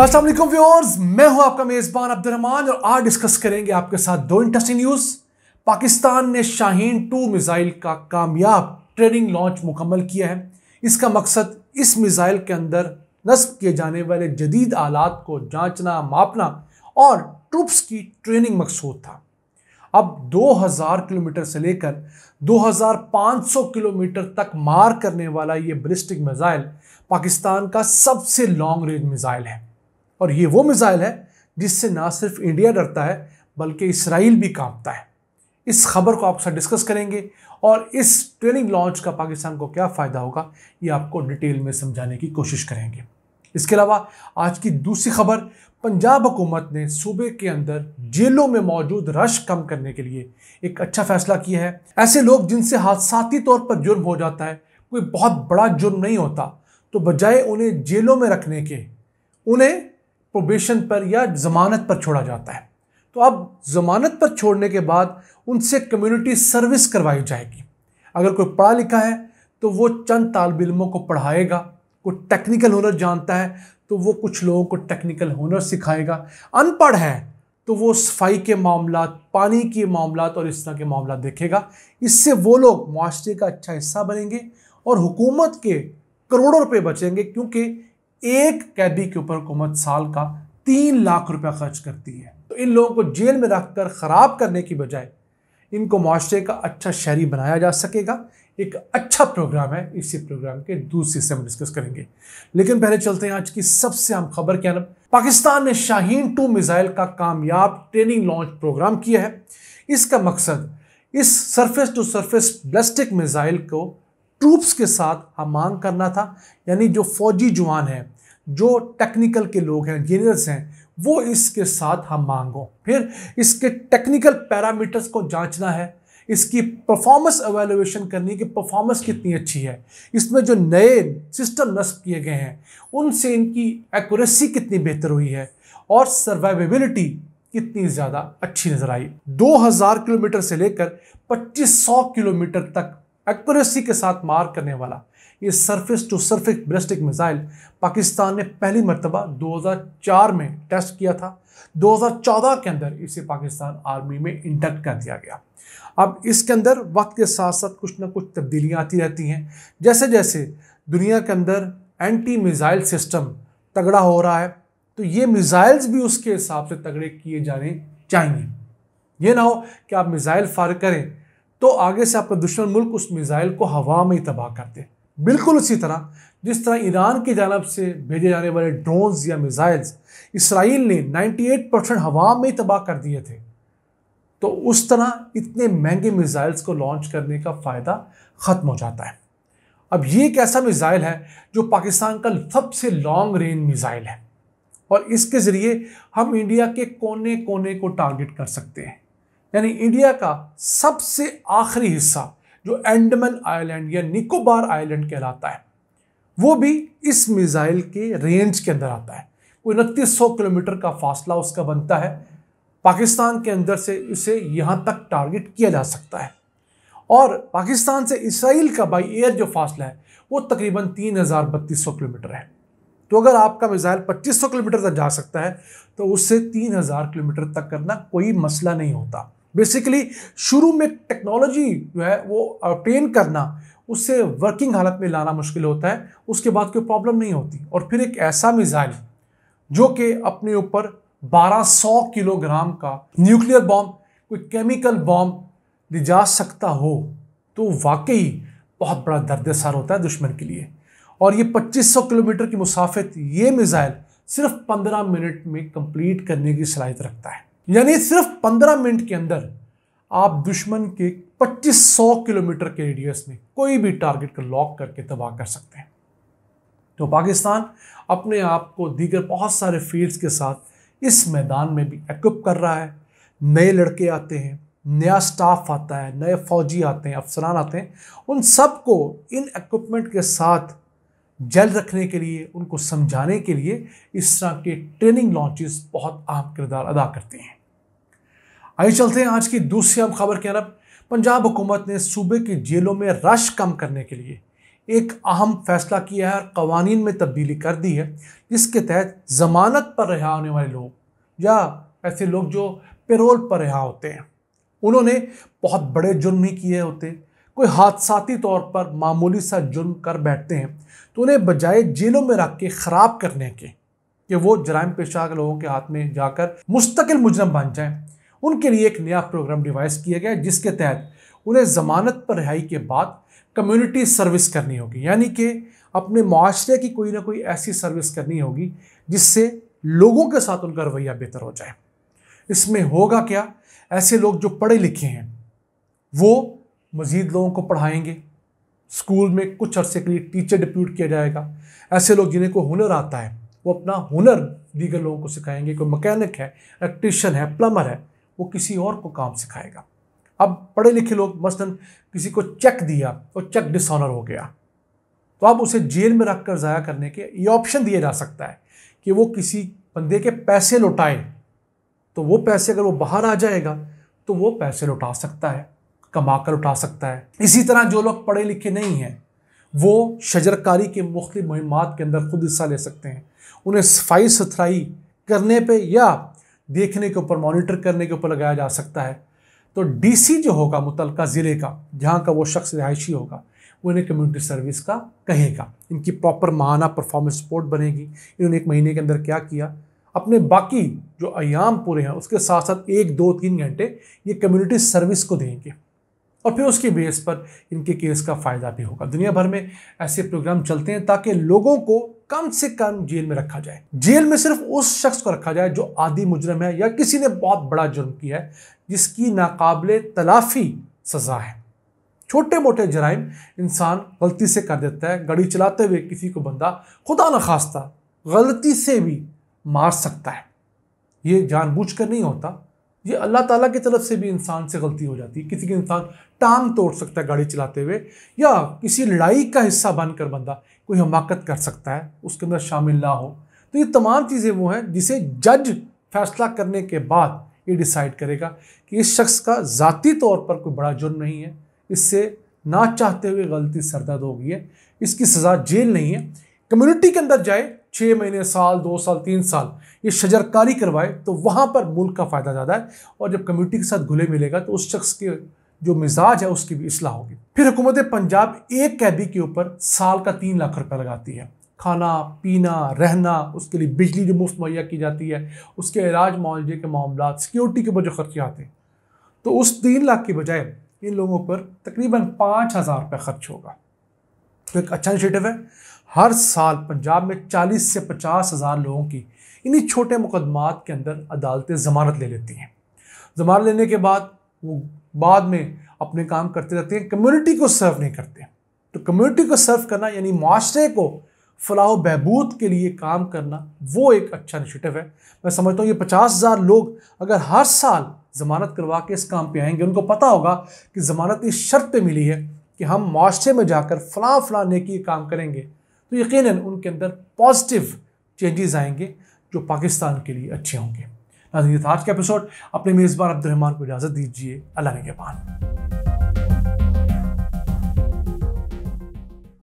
असल व्यवर्स मैं हूं आपका मेज़बान अब्दुलरहमान और आज डिस्कस करेंगे आपके साथ दो इंटरेस्टिंग न्यूज़ पाकिस्तान ने शाहीन टू मिज़ाइल का कामयाब ट्रेनिंग लॉन्च मुकम्मल किया है इसका मकसद इस मिज़ाइल के अंदर नस्ब किए जाने वाले जदीद आलात को जांचना मापना और ट्रुप्स की ट्रेनिंग मकसूद था अब दो किलोमीटर से लेकर दो किलोमीटर तक मार करने वाला ये बलिस्टिक मिज़ाइल पाकिस्तान का सबसे लॉन्ग रेंज मिज़ाइल है और ये वो मिसाइल है जिससे ना सिर्फ इंडिया डरता है बल्कि इसराइल भी कांपता है इस खबर को आपके साथ डिस्कस करेंगे और इस ट्रेनिंग लॉन्च का पाकिस्तान को क्या फ़ायदा होगा ये आपको डिटेल में समझाने की कोशिश करेंगे इसके अलावा आज की दूसरी खबर पंजाब हुकूमत ने सूबे के अंदर जेलों में मौजूद रश कम करने के लिए एक अच्छा फैसला किया है ऐसे लोग जिनसे हादसाती तौर पर जुर्म हो जाता है कोई बहुत बड़ा जुर्म नहीं होता तो बजाय उन्हें जेलों में रखने के उन्हें प्रोबेशन पर या ज़मानत पर छोड़ा जाता है तो अब ज़मानत पर छोड़ने के बाद उनसे कम्युनिटी सर्विस करवाई जाएगी अगर कोई पढ़ा लिखा है तो वो चंद तालब इलमों को पढ़ाएगा कोई टेक्निकल हुनर जानता है तो वो कुछ लोगों को टेक्निकल हुनर सिखाएगा अनपढ़ है तो वो सफाई के मामला पानी के मामला और इस तरह के मामला देखेगा इससे वो लोग माशरे का अच्छा हिस्सा बनेंगे और हुकूमत के करोड़ों रुपये बचेंगे क्योंकि एक कैदी के ऊपर हुकूमत साल का तीन लाख रुपया खर्च करती है तो इन लोगों को जेल में रख कर ख़राब करने की बजाय इनको माशरे का अच्छा शहरी बनाया जा सकेगा एक अच्छा प्रोग्राम है इसी प्रोग्राम के दूसरे से हम डिस्कस करेंगे लेकिन पहले चलते हैं आज की सबसे अहम खबर के अनब पाकिस्तान ने शाहीन टू मिज़ाइल का कामयाब ट्रेनिंग लॉन्च प्रोग्राम किया है इसका मकसद इस surface to surface ballistic missile को ट्रूप्स के साथ हमांग करना था यानी जो फौजी जवान हैं जो टेक्निकल के लोग हैं इंजीनियर्स हैं वो इसके साथ हम मांगो फिर इसके टेक्निकल पैरामीटर्स को जांचना है इसकी परफॉर्मेंस एवेलुएशन करनी कि परफॉर्मेंस कितनी अच्छी है इसमें जो नए सिस्टम नस्ब किए गए हैं उनसे इनकी एक्यूरेसी कितनी बेहतर हुई है और सर्वाइवेबिलिटी कितनी ज़्यादा अच्छी नज़र आई 2000 किलोमीटर से लेकर 2500 किलोमीटर तक एक्यूरेसी के साथ मार करने वाला ये surface to surface ballistic missile Pakistan ने पहली मरतबा 2004 में टेस्ट किया था 2014 के अंदर इसे पाकिस्तान आर्मी में इंडक्ट कर दिया गया अब इसके अंदर वक्त के साथ साथ कुछ ना कुछ तब्दीलियाँ आती रहती हैं जैसे जैसे दुनिया के अंदर एंटी मिज़ाइल सिस्टम तगड़ा हो रहा है तो ये मिज़ाइल्स भी उसके हिसाब से तगड़े किए जाने चाहिए ये ना हो कि आप मिज़ाइल फायर करें तो आगे से आपका दुश्मन मुल्क उस मिज़ाइल को हवा में ही तबाह करते दे बिल्कुल उसी तरह जिस तरह ईरान की जानब से भेजे जाने वाले ड्रोन्स या मिज़ाइल्स इसराइल ने 98 परसेंट हवा में ही तबाह कर दिए थे तो उस तरह इतने महंगे मिज़ाइल्स को लॉन्च करने का फ़ायदा ख़त्म हो जाता है अब ये एक ऐसा मिज़ाइल है जो पाकिस्तान का सबसे लॉन्ग रेंज मिज़ाइल है और इसके ज़रिए हम इंडिया के कोने कोने को टारगेट कर सकते हैं यानी इंडिया का सबसे आखिरी हिस्सा जो एंडमन आइलैंड या निकोबार आइलैंड कहलाता है वो भी इस मिज़ाइल के रेंज के अंदर आता है उनतीस सौ किलोमीटर का फासला उसका बनता है पाकिस्तान के अंदर से इसे यहाँ तक टारगेट किया जा सकता है और पाकिस्तान से इसराइल का बाई एयर जो फासला है वो तकरीबन तीन हज़ार बत्तीस सौ किलोमीटर है तो अगर आपका मिज़ाइल पच्चीस सौ किलोमीटर तक जा सकता है तो उससे तीन हज़ार किलोमीटर तक करना कोई मसला नहीं होता बेसिकली शुरू में टेक्नोलॉजी जो है वो अटेन करना उससे वर्किंग हालत में लाना मुश्किल होता है उसके बाद कोई प्रॉब्लम नहीं होती और फिर एक ऐसा मिज़ाइल जो कि अपने ऊपर 1200 किलोग्राम का न्यूक्लियर बॉम्ब कोई केमिकल बॉम्ब ले जा सकता हो तो वाकई बहुत बड़ा दर्द सर होता है दुश्मन के लिए और ये 2500 किलोमीटर की मुसाफत ये मिज़ाइल सिर्फ 15 मिनट में कंप्लीट करने की सलाहित रखता है यानी सिर्फ पंद्रह मिनट के अंदर आप दुश्मन के 2500 किलोमीटर के रेडियस में कोई भी टारगेट को लॉक करके तबाह कर सकते हैं तो पाकिस्तान अपने आप को दीगर बहुत सारे फील्ड्स के साथ इस मैदान में भी एकप कर रहा है नए लड़के आते हैं नया स्टाफ आता है नए फौजी आते हैं अफसरान आते हैं उन सबको इन इक्विपमेंट के साथ जल रखने के लिए उनको समझाने के लिए इस तरह के ट्रेनिंग लॉन्चेस बहुत अहम किरदार अदा करते हैं आइए चलते हैं आज की दूसरी अब खबर की अरब पंजाब हुकूमत ने सूबे की जेलों में रश कम करने के लिए एक अहम फैसला किया है और कवानीन में तब्दीली कर दी है जिसके तहत ज़मानत पर रिहा होने वाले लोग या ऐसे लोग जो पेरोल पर रिहा होते हैं उन्होंने बहुत बड़े जुर्म ही किए होते कोई हादसाती तौर पर मामूली सा जुर्म कर बैठते हैं तो उन्हें बजाय जेलों में रख के ख़राब करने के कि वो जराइम पेशा के लोगों के हाथ में जाकर मुस्तकिल मुजरम बन जाएं उनके लिए एक नया प्रोग्राम डिवाइस किया गया जिसके तहत उन्हें ज़मानत पर रिहाई के बाद कम्युनिटी सर्विस करनी होगी यानी कि अपने माशरे की कोई ना कोई ऐसी सर्विस करनी होगी जिससे लोगों के साथ उनका रवैया बेहतर हो जाए इसमें होगा क्या ऐसे लोग जो पढ़े लिखे हैं वो मज़ीद लोगों को पढ़ाएंगे स्कूल में कुछ अरसे के लिए टीचर डिप्यूट किया जाएगा ऐसे लोग जिन्हें को हुनर आता है वो अपना हुनर दीगर लोगों को सिखाएंगे कोई मकैनिक है इलेक्ट्रिशन है प्लम्बर है वो किसी और को काम सिखाएगा अब पढ़े लिखे लोग मसलन किसी को चेक दिया और चेक डिसऑनर हो गया तो अब उसे जेल में रख कर ज़ाया करने के ये ऑप्शन दिया जा सकता है कि वो किसी बंदे के पैसे लौटाए तो वो पैसे अगर वो बाहर आ जाएगा तो वो पैसे लौटा सकता है कमा कर उठा सकता है इसी तरह जो लोग पढ़े लिखे नहीं हैं वो शजरकारी के मुख्तु मुहिमात के अंदर खुद हिस्सा ले सकते हैं उन्हें सफाई सुथराई करने पे या देखने के ऊपर मॉनिटर करने के ऊपर लगाया जा सकता है तो डीसी जो होगा मुतल ज़िले का जहाँ का वो शख्स रिहायशी होगा इन्हें कम्युनिटी सर्विस का कहेगा इनकी प्रॉपर माहाना परफॉर्मेंस रिपोर्ट बनेगी इन्होंने एक महीने के अंदर क्या किया अपने बाकी जो अयाम पूरे हैं उसके साथ साथ एक दो तीन घंटे ये कम्युनिटी सर्विस को देंगे और फिर उसके बेस पर इनके केस का फ़ायदा भी होगा दुनिया भर में ऐसे प्रोग्राम चलते हैं ताकि लोगों को कम से कम जेल में रखा जाए जेल में सिर्फ उस शख्स को रखा जाए जो आदि मुजरम है या किसी ने बहुत बड़ा जुर्म किया है जिसकी नाकाबले तलाफी सज़ा है छोटे मोटे जराइम इंसान गलती से कर देता है गाड़ी चलाते हुए किसी को बंदा खुदा न खास्ता गलती से भी मार सकता है ये जानबूझ कर नहीं होता ये अल्लाह ताला की तरफ से भी इंसान से गलती हो जाती है किसी के इंसान टांग तोड़ सकता है गाड़ी चलाते हुए या किसी लड़ाई का हिस्सा बनकर बंदा कोई हमाकत कर सकता है उसके अंदर शामिल ना हो तो ये तमाम चीज़ें वो हैं जिसे जज फैसला करने के बाद ये डिसाइड करेगा कि इस शख्स का ज़ाती तौर पर कोई बड़ा जुर्म नहीं है इससे ना चाहते हुए गलती सरदर्द हो गई है इसकी सज़ा जेल नहीं है कम्युनिटी के अंदर जाए छः महीने साल दो साल तीन साल ये शजरकारी करवाए तो वहाँ पर मुल्क का फ़ायदा ज़्यादा है और जब कम्युनिटी के साथ घुले मिलेगा तो उस शख्स के जो मिजाज है उसकी भी असलाह होगी फिर हुकूमत पंजाब एक कैदी के ऊपर साल का तीन लाख रुपया लगाती है खाना पीना रहना उसके लिए बिजली जो मुफ्त मुहैया की जाती है उसके इलाज मुआवजे के मामला सिक्योरिटी के ऊपर जो खर्चे आते हैं तो उस तीन लाख के बजाय इन लोगों पर तकरीबन पाँच हज़ार रुपये खर्च होगा तो एक अच्छा इनिशिएटिव है हर साल पंजाब में 40 से पचास हज़ार लोगों की इन्हीं छोटे मुकदमात के अंदर अदालतें ज़मानत ले लेती हैं ज़मानत लेने के बाद वो बाद में अपने काम करते रहते हैं कम्युनिटी को सर्व नहीं करते तो कम्युनिटी को सर्व करना यानी माशरे को फलाह बहबूद के लिए काम करना वो एक अच्छा इनिशिएटिव है मैं समझता हूँ ये पचास हज़ार लोग अगर हर साल ज़मानत करवा के इस काम पे आएंगे उनको पता होगा कि ज़मानत इस शर्त पे मिली है कि हम माशरे में जाकर फ़लाँ फ़लाँ नेकी काम करेंगे तो यकीन उनके अंदर पॉजिटिव चेंजेस आएंगे जो पाकिस्तान के लिए अच्छे होंगे ये था आज का एपिसोड अपने मेज़बान अब्दुलरहमान को इजाज़त दीजिए अल्लाह के पान